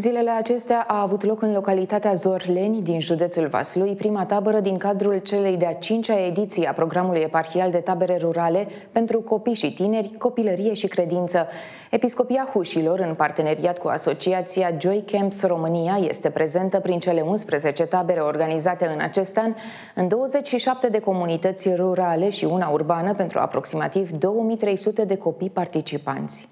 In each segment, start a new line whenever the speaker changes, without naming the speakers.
Zilele acestea a avut loc în localitatea Zorleni din județul Vaslui prima tabără din cadrul celei de-a cincea ediții a programului eparhial de tabere rurale pentru copii și tineri, copilărie și credință. Episcopia Hușilor, în parteneriat cu asociația Joy Camps România, este prezentă prin cele 11 tabere organizate în acest an în 27 de comunități rurale și una urbană pentru aproximativ 2300 de copii participanți.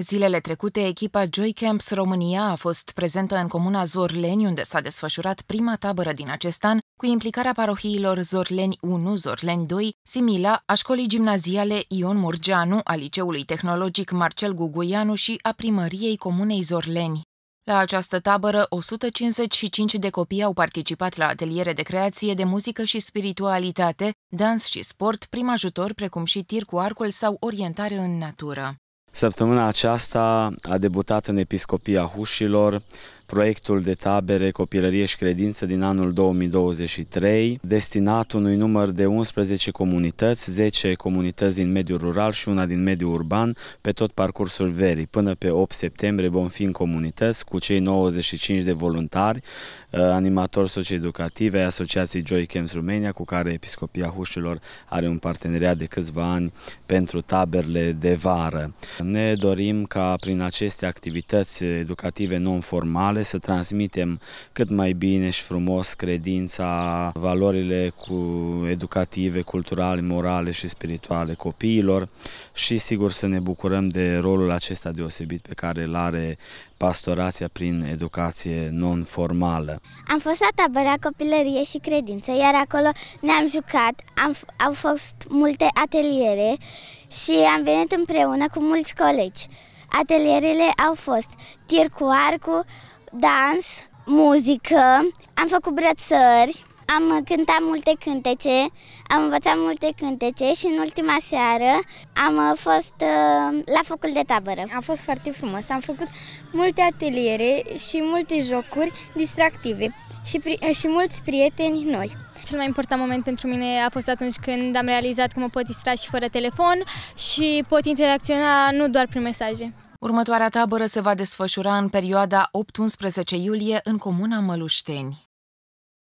Zilele trecute, echipa Joy Camps România a fost prezentă în comuna Zorleni, unde s-a desfășurat prima tabără din acest an, cu implicarea parohiilor Zorleni 1, Zorleni 2, Simila, a școlii gimnaziale Ion Murgeanu, a Liceului Tehnologic Marcel Guguianu și a primăriei comunei Zorleni. La această tabără, 155 de copii au participat la ateliere de creație de muzică și spiritualitate, dans și sport, prim ajutor, precum și tir cu arcul sau orientare în natură.
Săptămâna aceasta a debutat în Episcopia Hușilor proiectul de tabere Copilărie și Credință din anul 2023, destinat unui număr de 11 comunități, 10 comunități din mediul rural și una din mediul urban, pe tot parcursul verii. Până pe 8 septembrie vom fi în comunități cu cei 95 de voluntari, uh, animatori socioeducative ai Asociației Joy Camps Romania, cu care Episcopia Hușilor are un parteneriat de câțiva ani pentru taberele de vară. Ne dorim ca prin aceste activități educative non-formale, ales să transmitem cât mai bine și frumos credința, valorile cu educative, culturale, morale și spirituale copiilor și sigur să ne bucurăm de rolul acesta deosebit pe care îl are pastorația prin educație non-formală.
Am fost la tabăra copilărie și credință, iar acolo ne-am jucat, am, au fost multe ateliere și am venit împreună cu mulți colegi. Atelierele au fost tir cu arcul, dans, muzică, am făcut brățări, am cântat multe cântece, am învățat multe cântece și în ultima seară am uh, fost uh, la focul de tabără. A fost foarte frumos, am făcut multe ateliere și multe jocuri distractive și, uh, și mulți prieteni noi. Cel mai important moment pentru mine a fost atunci când am realizat că mă pot distra și fără telefon și pot
interacționa nu doar prin mesaje. Următoarea tabără se va desfășura în perioada 8-11 iulie în comuna Mălușteni.